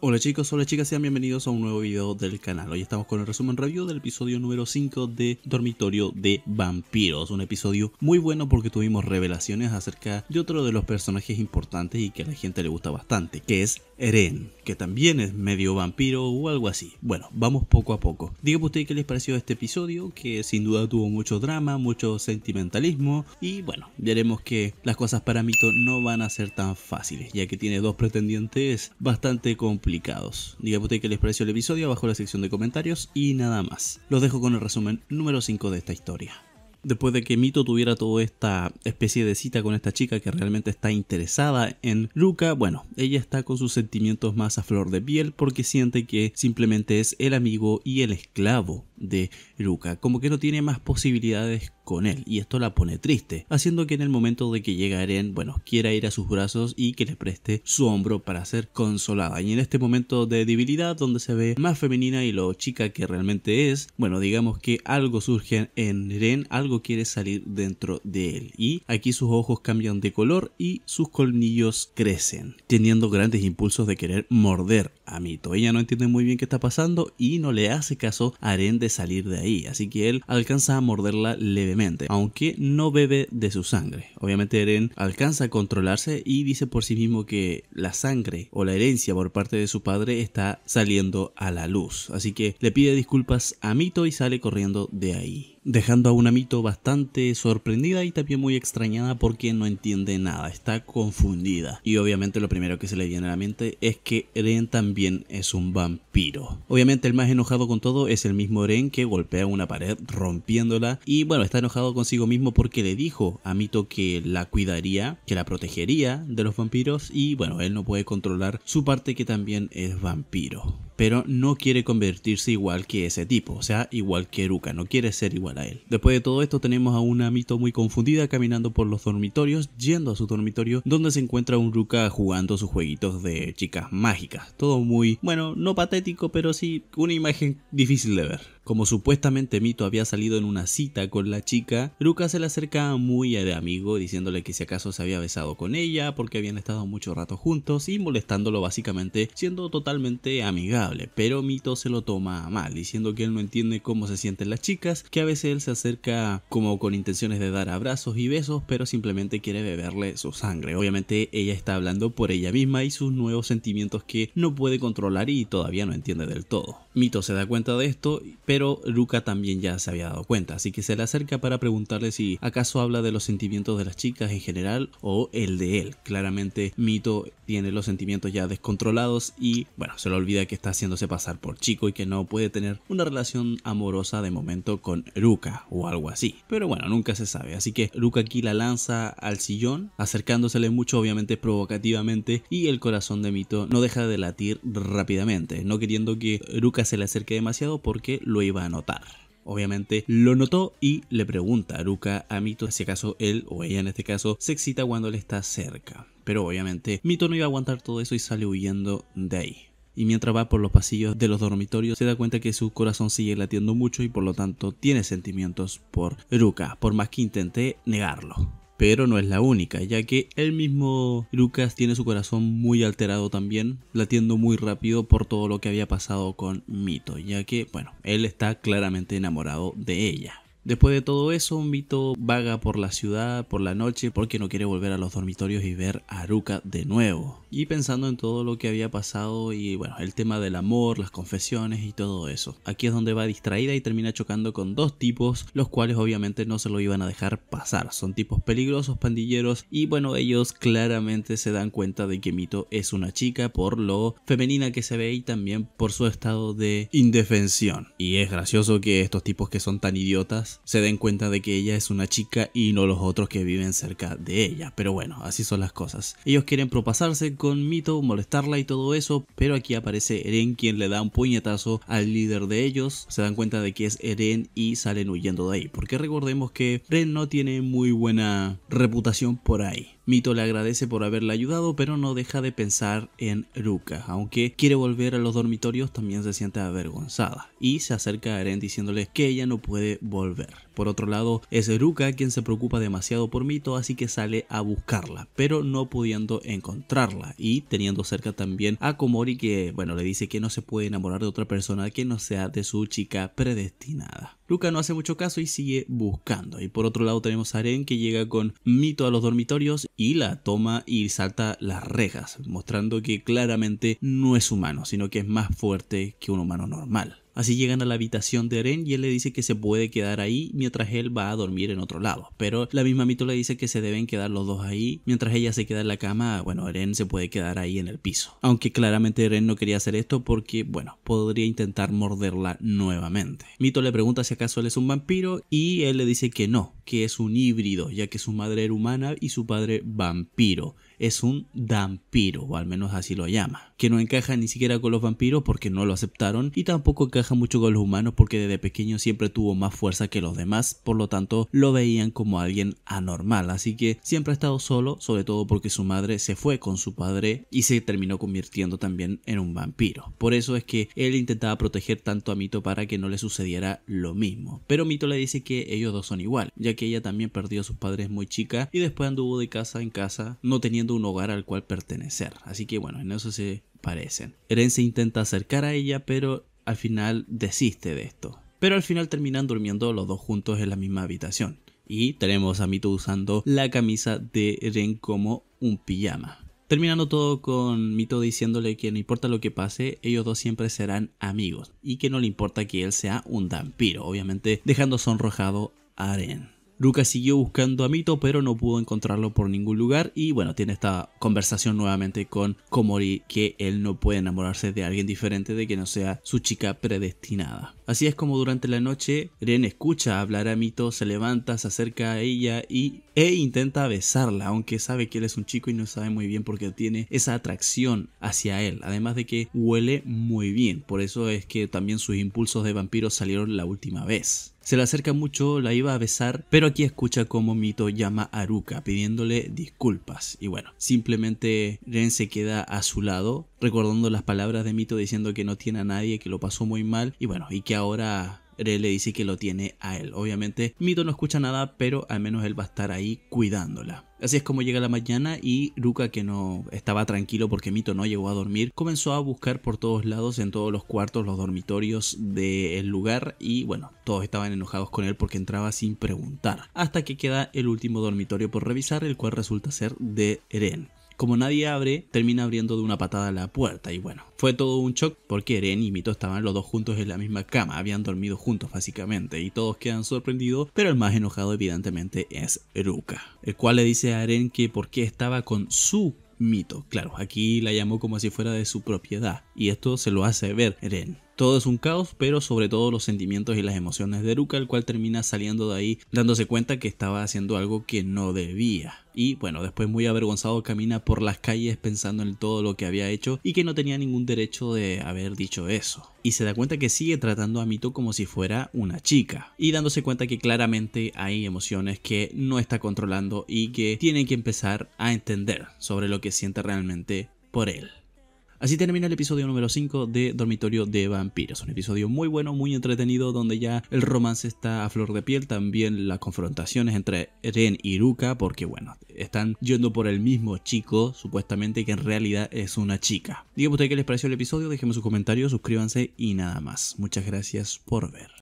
Hola chicos, hola chicas, sean bienvenidos a un nuevo video del canal. Hoy estamos con el resumen review del episodio número 5 de Dormitorio de Vampiros. Un episodio muy bueno porque tuvimos revelaciones acerca de otro de los personajes importantes y que a la gente le gusta bastante, que es Eren, que también es medio vampiro o algo así. Bueno, vamos poco a poco. Díganme ustedes qué les pareció este episodio, que sin duda tuvo mucho drama, mucho sentimentalismo y bueno, veremos que las cosas para Mito no van a ser tan fáciles, ya que tiene dos pretendientes bastante complicados Díganme ustedes qué les pareció el episodio abajo en la sección de comentarios y nada más. Los dejo con el resumen número 5 de esta historia después de que Mito tuviera toda esta especie de cita con esta chica que realmente está interesada en Luca, bueno, ella está con sus sentimientos más a flor de piel porque siente que simplemente es el amigo y el esclavo de Luca, como que no tiene más posibilidades con él y esto la pone triste, haciendo que en el momento de que llega Eren, bueno, quiera ir a sus brazos y que le preste su hombro para ser consolada. Y en este momento de debilidad donde se ve más femenina y lo chica que realmente es, bueno, digamos que algo surge en Eren, algo quiere salir dentro de él. Y aquí sus ojos cambian de color y sus colmillos crecen, teniendo grandes impulsos de querer morder a Mito. Ella no entiende muy bien qué está pasando y no le hace caso a Aren de salir de ahí, así que él alcanza a morderla levemente, aunque no bebe de su sangre. Obviamente Eren alcanza a controlarse y dice por sí mismo que la sangre o la herencia por parte de su padre está saliendo a la luz, así que le pide disculpas a Mito y sale corriendo de ahí dejando a un bastante sorprendida y también muy extrañada porque no entiende nada, está confundida. Y obviamente lo primero que se le viene a la mente es que Ren también es un vampiro. Obviamente el más enojado con todo es el mismo Ren que golpea una pared rompiéndola y bueno, está enojado consigo mismo porque le dijo a Mito que la cuidaría, que la protegería de los vampiros y bueno, él no puede controlar su parte que también es vampiro pero no quiere convertirse igual que ese tipo, o sea, igual que Ruka, no quiere ser igual a él. Después de todo esto tenemos a una Mito muy confundida caminando por los dormitorios, yendo a su dormitorio, donde se encuentra un Ruka jugando sus jueguitos de chicas mágicas. Todo muy, bueno, no patético, pero sí una imagen difícil de ver. Como supuestamente Mito había salido en una cita con la chica, Ruka se le acerca muy de amigo diciéndole que si acaso se había besado con ella porque habían estado mucho rato juntos y molestándolo básicamente siendo totalmente amigable, pero Mito se lo toma mal diciendo que él no entiende cómo se sienten las chicas, que a veces él se acerca como con intenciones de dar abrazos y besos, pero simplemente quiere beberle su sangre. Obviamente ella está hablando por ella misma y sus nuevos sentimientos que no puede controlar y todavía no entiende del todo. Mito se da cuenta de esto, pero pero Ruka también ya se había dado cuenta, así que se le acerca para preguntarle si acaso habla de los sentimientos de las chicas en general o el de él. Claramente Mito tiene los sentimientos ya descontrolados y bueno, se le olvida que está haciéndose pasar por chico y que no puede tener una relación amorosa de momento con Ruka o algo así. Pero bueno, nunca se sabe, así que Ruka aquí la lanza al sillón, acercándosele mucho obviamente provocativamente y el corazón de Mito no deja de latir rápidamente, no queriendo que Ruka se le acerque demasiado porque lo iba a notar. Obviamente lo notó y le pregunta a Ruka a Mito si acaso él o ella en este caso se excita cuando él está cerca. Pero obviamente Mito no iba a aguantar todo eso y sale huyendo de ahí y mientras va por los pasillos de los dormitorios se da cuenta que su corazón sigue latiendo mucho y por lo tanto tiene sentimientos por Ruka, por más que intente negarlo pero no es la única, ya que el mismo Lucas tiene su corazón muy alterado también, latiendo muy rápido por todo lo que había pasado con Mito, ya que, bueno, él está claramente enamorado de ella. Después de todo eso, Mito vaga por la ciudad por la noche porque no quiere volver a los dormitorios y ver a Aruka de nuevo. Y pensando en todo lo que había pasado y bueno, el tema del amor, las confesiones y todo eso. Aquí es donde va distraída y termina chocando con dos tipos, los cuales obviamente no se lo iban a dejar pasar. Son tipos peligrosos, pandilleros y bueno, ellos claramente se dan cuenta de que Mito es una chica por lo femenina que se ve y también por su estado de indefensión. Y es gracioso que estos tipos que son tan idiotas se den cuenta de que ella es una chica y no los otros que viven cerca de ella. Pero bueno, así son las cosas. Ellos quieren propasarse con Mito, molestarla y todo eso, pero aquí aparece Eren quien le da un puñetazo al líder de ellos. Se dan cuenta de que es Eren y salen huyendo de ahí. Porque recordemos que Eren no tiene muy buena reputación por ahí. Mito le agradece por haberla ayudado, pero no deja de pensar en Ruka. Aunque quiere volver a los dormitorios, también se siente avergonzada. Y se acerca a Eren diciéndole que ella no puede volver. Por otro lado, es Ruka quien se preocupa demasiado por Mito, así que sale a buscarla, pero no pudiendo encontrarla y teniendo cerca también a Komori que, bueno, le dice que no se puede enamorar de otra persona que no sea de su chica predestinada. Ruka no hace mucho caso y sigue buscando. Y por otro lado tenemos a Aren que llega con Mito a los dormitorios y la toma y salta las rejas, mostrando que claramente no es humano, sino que es más fuerte que un humano normal. Así llegan a la habitación de Eren y él le dice que se puede quedar ahí mientras él va a dormir en otro lado. Pero la misma Mito le dice que se deben quedar los dos ahí. Mientras ella se queda en la cama, bueno, Eren se puede quedar ahí en el piso. Aunque claramente Eren no quería hacer esto porque, bueno, podría intentar morderla nuevamente. Mito le pregunta si acaso él es un vampiro y él le dice que no, que es un híbrido, ya que su madre era humana y su padre vampiro es un vampiro, o al menos así lo llama, que no encaja ni siquiera con los vampiros porque no lo aceptaron y tampoco encaja mucho con los humanos porque desde pequeño siempre tuvo más fuerza que los demás, por lo tanto lo veían como alguien anormal, así que siempre ha estado solo, sobre todo porque su madre se fue con su padre y se terminó convirtiendo también en un vampiro. Por eso es que él intentaba proteger tanto a Mito para que no le sucediera lo mismo. Pero Mito le dice que ellos dos son igual, ya que ella también perdió a sus padres muy chica y después anduvo de casa en casa no teniendo un hogar al cual pertenecer. Así que bueno, en eso se parecen. Eren se intenta acercar a ella, pero al final desiste de esto. Pero al final terminan durmiendo los dos juntos en la misma habitación. Y tenemos a Mito usando la camisa de Eren como un pijama. Terminando todo con Mito diciéndole que no importa lo que pase, ellos dos siempre serán amigos y que no le importa que él sea un vampiro, obviamente dejando sonrojado a Eren Ruka siguió buscando a Mito, pero no pudo encontrarlo por ningún lugar. Y bueno, tiene esta conversación nuevamente con Komori, que él no puede enamorarse de alguien diferente de que no sea su chica predestinada. Así es como durante la noche, Ren escucha hablar a Mito, se levanta, se acerca a ella y, e intenta besarla, aunque sabe que él es un chico y no sabe muy bien porque tiene esa atracción hacia él. Además de que huele muy bien, por eso es que también sus impulsos de vampiro salieron la última vez. Se le acerca mucho, la iba a besar, pero aquí escucha como Mito llama a Aruka pidiéndole disculpas. Y bueno, simplemente Ren se queda a su lado, recordando las palabras de Mito diciendo que no tiene a nadie, que lo pasó muy mal y bueno, y que ahora Eren le dice que lo tiene a él. Obviamente, Mito no escucha nada, pero al menos él va a estar ahí cuidándola. Así es como llega la mañana y Ruka, que no estaba tranquilo porque Mito no llegó a dormir, comenzó a buscar por todos lados, en todos los cuartos, los dormitorios del lugar y bueno, todos estaban enojados con él porque entraba sin preguntar. Hasta que queda el último dormitorio por revisar, el cual resulta ser de Eren. Como nadie abre, termina abriendo de una patada la puerta y bueno, fue todo un shock porque Eren y Mito estaban los dos juntos en la misma cama, habían dormido juntos básicamente y todos quedan sorprendidos, pero el más enojado evidentemente es Ruka, el cual le dice a Eren que por qué estaba con su Mito. Claro, aquí la llamó como si fuera de su propiedad y esto se lo hace ver Eren todo es un caos, pero sobre todo los sentimientos y las emociones de Ruka, el cual termina saliendo de ahí dándose cuenta que estaba haciendo algo que no debía. Y bueno, después muy avergonzado camina por las calles pensando en todo lo que había hecho y que no tenía ningún derecho de haber dicho eso. Y se da cuenta que sigue tratando a Mito como si fuera una chica. Y dándose cuenta que claramente hay emociones que no está controlando y que tiene que empezar a entender sobre lo que siente realmente por él. Así termina el episodio número 5 de Dormitorio de Vampiros. Un episodio muy bueno, muy entretenido, donde ya el romance está a flor de piel. También las confrontaciones entre Eren y Ruka, porque bueno, están yendo por el mismo chico, supuestamente, que en realidad es una chica. Díganme ustedes qué les pareció el episodio, déjenme sus comentarios, suscríbanse y nada más. Muchas gracias por ver.